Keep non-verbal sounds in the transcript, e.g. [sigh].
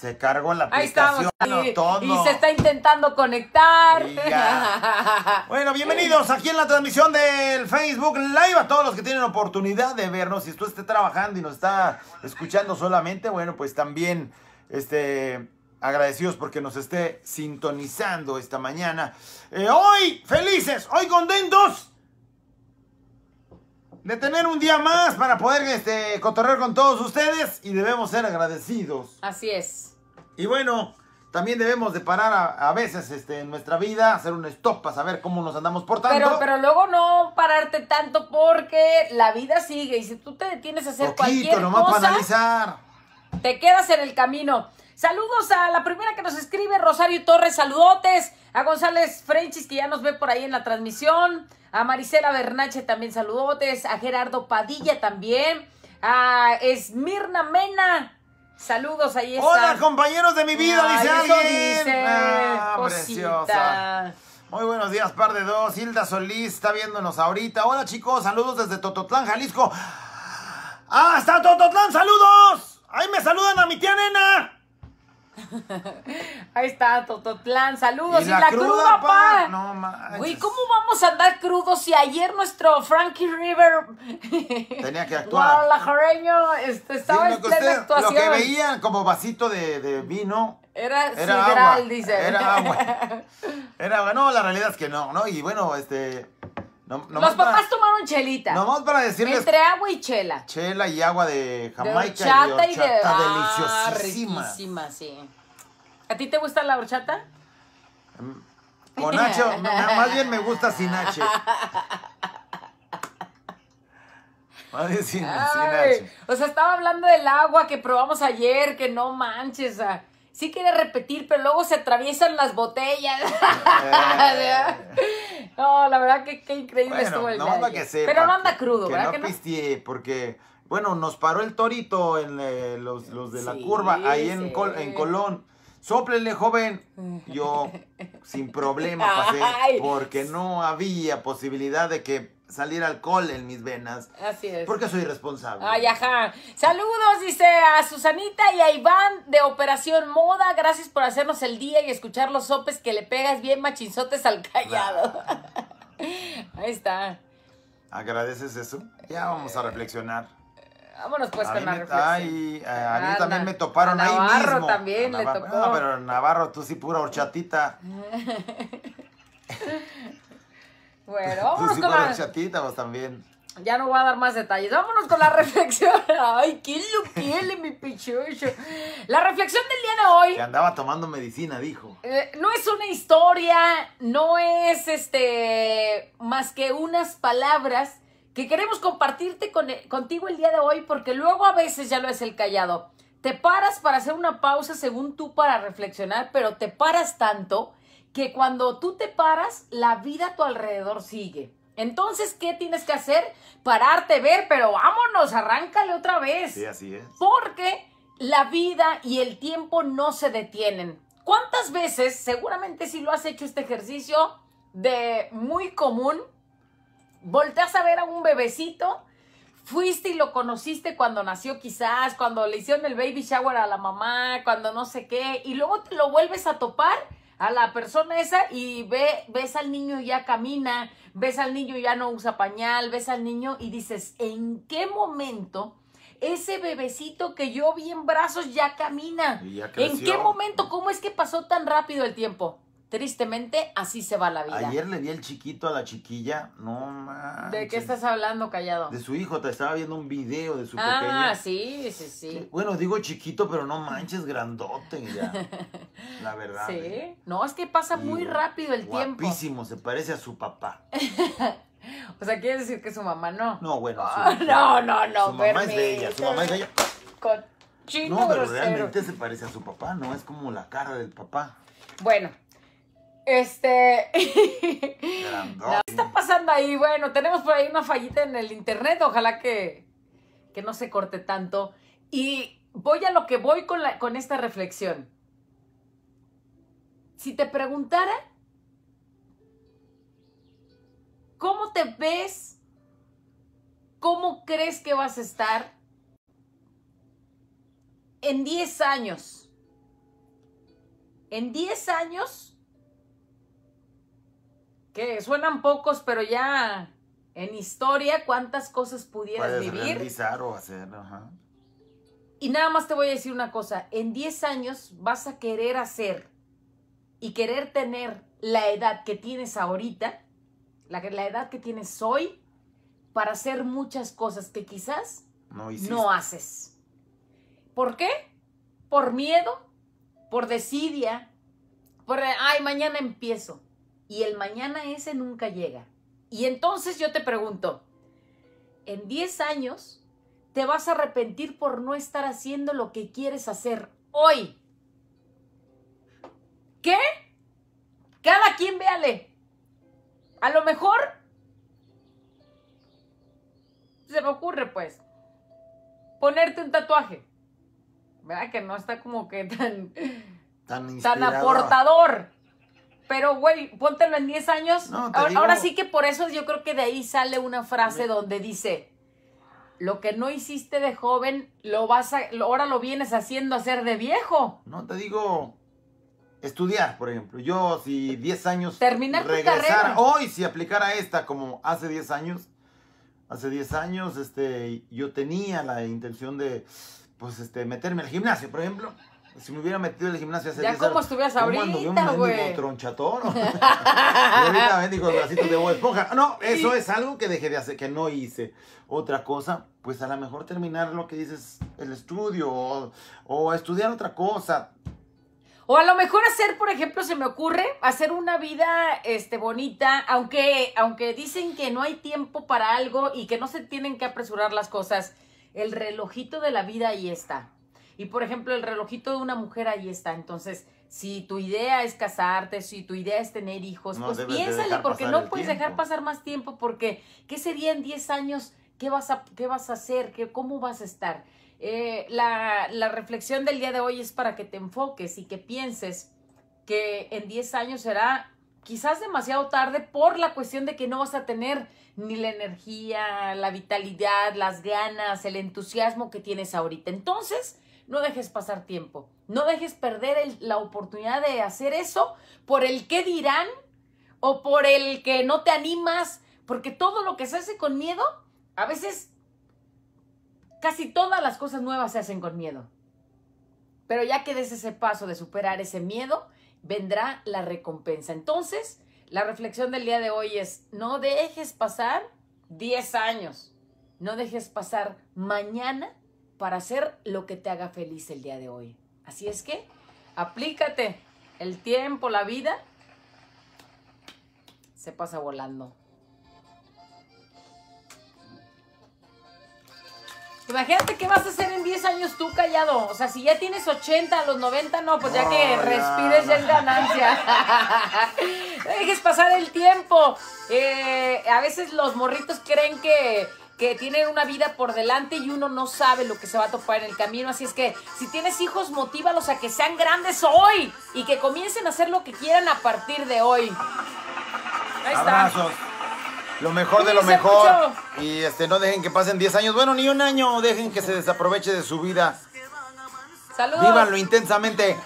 Se cargó la aplicación. Y, se está intentando conectar. [laughs] bueno, bienvenidos aquí en la transmisión del Facebook Live a todos los que tienen oportunidad de vernos. Si tú esté trabajando y nos está escuchando solamente, bueno, pues también este agradecidos porque nos esté sintonizando esta mañana. Eh, hoy felices, hoy contentos de tener un día más para poder este, cotorrear con todos ustedes y debemos ser agradecidos. Así es. Y bueno, también debemos de parar a, veces este, en nuestra vida, hacer un stop para saber cómo nos andamos portando. Pero, pero luego no pararte tanto porque la vida sigue y si tú te detienes a hacer Poquito, cualquier nomás cosa, para analizar. te quedas en el camino. Saludos a la primera que nos escribe, Rosario Torres, saludotes. A González Frenchis, que ya nos ve por ahí en la transmisión. A Marisela Bernache también saludotes. A Gerardo Padilla también. A Esmirna Mena, Saludos, ahí está. Hola, compañeros de mi vida, dice alguien. Ah, preciosa. Muy buenos días, par de dos. Hilda Solís está viéndonos ahorita. Hola, chicos. Saludos desde Tototlán, Jalisco. ¡Hasta ¡Ah, Tototlán! ¡Saludos! ¡Ahí me saludan a mi tía nena! [laughs] Ahí está, Tototlán. Saludos. Y, la, cruda, pa. ¿cómo vamos a andar crudos si ayer nuestro Frankie River. [laughs] Tenía que actuar. Guadalajareño este, estaba en plena actuación. Lo que veían como vasito de, vino. Era, era agua. dice. Era agua. [laughs] Era agua. No, la realidad es que no, ¿no? Y bueno, este. Los papás tomaron chelita. No vamos para decirles. Entre agua y chela. Chela y agua de Jamaica. y, de horchata, Está ah, deliciosísima. sí. ¿A ti te gusta la horchata? Con Nacho. [laughs] más bien me gusta sin H. Más bien sin, sin H. O sea, estaba hablando del agua que probamos ayer, que no manches. sí quiere repetir, pero luego se atraviesan las botellas. Eh. [laughs] No, la verdad que qué increíble estuvo el no que Pero no anda crudo, ¿verdad? Que no, porque, bueno, nos paró el torito en eh, los, de la curva, ahí en, en Colón. Sóplele, joven. [laughs] Yo, sin problema, pasé. Porque no había posibilidad de que saliera alcohol en mis venas. Así es. Porque soy responsable. Ay, ajá. Saludos, dice a Susanita y a Iván de Operación Moda. Gracias por hacernos el día y escuchar los sopes que le pegas bien machinzotes al callado. Ahí está. ¿Agradeces eso? Ya vamos a reflexionar. Eh, vámonos pues a con la reflexión. Ay, a, mí ah, también me toparon a Navarro ahí mismo. también le tocó. No, pero Navarro, tú sí pura horchatita. [laughs] [laughs] bueno, vámonos tú sí pura horchatita vos también ya no voy a dar más detalles. Vámonos con la [laughs] reflexión. Ay, qué lo mi pichucho? La reflexión del día de hoy. Que andaba tomando medicina, dijo. Eh, no es una historia, no es este. más que unas palabras que queremos compartirte con, eh, contigo el día de hoy, porque luego a veces ya lo es el callado. Te paras para hacer una pausa según tú para reflexionar, pero te paras tanto que cuando tú te paras, la vida a tu alrededor sigue. Entonces, ¿qué tienes que hacer? Pararte, ver, pero vámonos, arráncale otra vez. Sí, así es. Porque la vida y el tiempo no se detienen. ¿Cuántas veces, seguramente si lo has hecho este ejercicio de muy común, volteas a ver a un bebecito, fuiste y lo conociste cuando nació quizás, cuando le hicieron el baby shower a la mamá, cuando no sé qué, y luego te lo vuelves a topar a la persona esa y ve, ves al niño y ya camina, ves al niño y ya no usa pañal, ves al niño y dices, ¿en qué momento? ese bebecito que yo vi en brazos ya camina. ¿En qué momento? ¿Cómo es que pasó tan rápido el tiempo? Tristemente, así se va la vida. Ayer le di el chiquito a la chiquilla. No manches. ¿De qué estás hablando, callado? De su hijo. Te estaba viendo un video de su ah, Ah, sí, sí, sí. Bueno, digo chiquito, pero no manches, grandote ya. [laughs] la verdad. Sí. ¿eh? No, es que pasa muy rápido el tiempo. Guapísimo, se parece a su papá. [laughs] o sea, ¿quiere decir que su mamá no? No, bueno. Ah, [laughs] no, no, no. Su mamá es de ella. su mamá es ella. Con No, pero realmente se parece a su papá, ¿no? Es como la cara del papá. Bueno, este. [laughs] ¿Qué está pasando ahí? Bueno, tenemos por ahí una fallita en el internet. Ojalá que, que no se corte tanto. Y voy a lo que voy con, con esta reflexión. Si te preguntara, ¿cómo te ves? ¿Cómo crees que vas a estar en 10 años? En 10 años suenan pocos, pero ya en historia, cuántas cosas pudieras vivir. realizar o hacer, Y nada más te voy a decir una cosa, en 10 años vas a querer hacer y querer tener la edad que tienes ahorita, la, la edad que tienes hoy, para hacer muchas cosas que quizás no haces. ¿Por qué? Por miedo, por desidia, por, ay, mañana empiezo y el mañana ese nunca llega. Y entonces yo te pregunto, en 10 años te vas a arrepentir por no estar haciendo lo que quieres hacer hoy. ¿Qué? Cada quien véale. A lo mejor se me ocurre pues ponerte un tatuaje. ¿Verdad que no está como que tan tan, tan aportador? Pero, güey, póntelo en 10 años. ahora, sí que por eso yo creo que de ahí sale una frase donde dice, lo que no hiciste de joven, lo vas ahora lo vienes haciendo hacer de viejo. No, te digo, estudiar, por ejemplo. Yo, si 10 años... Terminar regresar hoy, si aplicara esta como hace 10 años, hace 10 años, este, yo tenía la intención de, pues, este, meterme al gimnasio, por ejemplo. Si me hubiera metido en el gimnasio hace Ya como estuvieras ahorita, hubiera un tronchatón. y ahorita mendigo los de Esponja. No, eso es algo que dejé de hacer, que no hice. Otra cosa, pues a lo mejor terminar lo que dices, el estudio, o, estudiar otra cosa. O a lo mejor hacer, por ejemplo, se me ocurre hacer una vida este bonita, aunque aunque dicen que no hay tiempo para algo y que no se tienen que apresurar las cosas, el relojito de la vida ahí está. Y por ejemplo, el relojito de una mujer ahí está. Entonces, si tu idea es casarte, si tu idea es tener hijos, pues piénsale, porque no puedes dejar pasar más tiempo, porque ¿qué sería en 10 años? ¿Qué vas a, qué vas a hacer? ¿Qué, ¿Cómo vas a estar? Eh, la, la reflexión del día de hoy es para que te enfoques y que pienses que en 10 años será quizás demasiado tarde por la cuestión de que no vas a tener ni la energía, la vitalidad, las ganas, el entusiasmo que tienes ahorita. Entonces, no dejes pasar tiempo. No dejes perder la oportunidad de hacer eso por el que dirán o por el que no te animas. Porque todo lo que se hace con miedo, a veces casi todas las cosas nuevas se hacen con miedo. Pero ya que des ese paso de superar ese miedo, vendrá la recompensa. Entonces, la reflexión del día de hoy es, no dejes pasar 10 años, no dejes pasar mañana para hacer lo que te haga feliz el día de hoy. Así es que aplícate. El tiempo, la vida, se pasa volando. Imagínate qué vas a hacer en 10 años tú callado. O sea, si ya tienes 80, a los 90 no, pues ya que respires ya es ganancia. [laughs] Dejes pasar el tiempo. Eh, a veces los morritos creen que que tienen una vida por delante y uno no sabe lo que se va a topar en el camino. Así es que si tienes hijos, motívalos a que sean grandes hoy y que comiencen a hacer lo que quieran a partir de hoy. Ahí está. Abrazos. Lo mejor de lo mejor. Y este, no dejen que pasen 10 años. Bueno, ni un año. Dejen que se desaproveche de su vida. Saludos. Vívanlo intensamente.